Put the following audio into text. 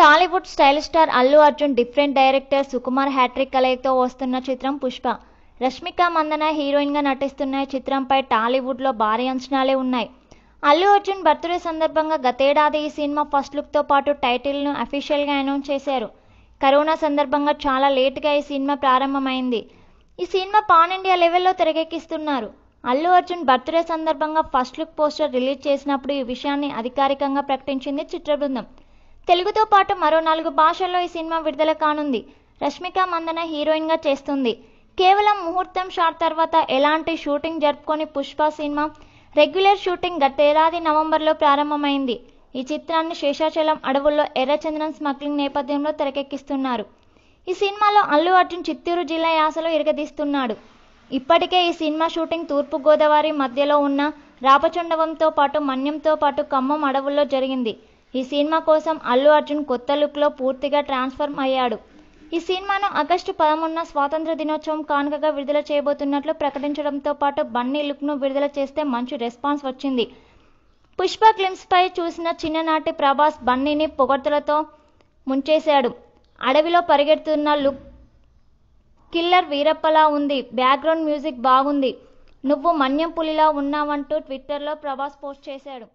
Tollywood style star Allu Arjun different director Sukumar hattrick కలయితో వస్తున్న చిత్రం పుష్ప రష్మిక మందన హీరోయిన్గా నటిస్తున్న చిత్రంపై టాలీవుడ్లో భారీ అంచనాలే ఉన్నాయి అల్లు అర్జున్ బర్త్డే సందర్భంగా గతేడాది ఈ సినిమా ఫస్ట్ లుక్తో పాటు టైటిల్ను అఫీషియల్గా అనౌన్స్ చేశారు కరోనా సందర్భంగా చాలా లేటుగా ఈ సినిమా ప్రారంభమైంది ఈ సినిమా పాన్ ఇండియా లెవెల్లో తెరకెక్కిస్తున్నారు అల్లు అర్జున్ బర్త్డే సందర్భంగా ఫస్ట్ లుక్ పోస్టర్ రిలీజ్ చేసినప్పుడు ఈ విషయాన్ని అధికారికంగా ప్రకటించింది చిత్ర బృందం తెలుగుతో పాటు మరో నాలుగు భాషల్లో ఈ సినిమా విడుదల కానుంది రష్మిక మందన హీరోయిన్గా చేస్తుంది కేవలం ముహూర్తం షాట్ తర్వాత ఎలాంటి షూటింగ్ జరుపుకొని పుష్ప సినిమా రెగ్యులర్ షూటింగ్ గతేడాది నవంబర్లో ప్రారంభమైంది ఈ చిత్రాన్ని శేషాచలం అడవుల్లో ఎర్రచందనం స్మగ్లింగ్ నేపథ్యంలో తెరకెక్కిస్తున్నారు ఈ సినిమాలో అల్లు అర్జున్ చిత్తూరు జిల్లా యాసలో ఇరగదీస్తున్నాడు ఇప్పటికే ఈ సినిమా షూటింగ్ తూర్పుగోదావరి మధ్యలో ఉన్న రాపచండవంతో పాటు మన్యంతో పాటు ఖమ్మం అడవుల్లో జరిగింది ఈ సినిమా కోసం అల్లు అర్జున్ కొత్త లుక్లో పూర్తిగా ట్రాన్స్ఫర్మ్ అయ్యాడు ఈ సినిమాను ఆగస్టు పదమూడున స్వాతంత్ర దినోత్సవం కానుకగా విడుదల చేయబోతున్నట్లు ప్రకటించడంతో పాటు బన్నీ లుక్ను విడుదల చేస్తే మంచి రెస్పాన్స్ వచ్చింది పుష్ప క్లిమ్స్పై చూసిన చిన్ననాటి ప్రభాస్ బన్నీని పొగడ్తలతో ముంచేశాడు అడవిలో పరిగెడుతున్న లుక్ కిల్లర్ వీరప్పలా ఉంది బ్యాక్గ్రౌండ్ మ్యూజిక్ బాగుంది నువ్వు మన్యం పులిలా ఉన్నావంటూ ట్విట్టర్లో ప్రభాస్ పోస్ట్ చేశాడు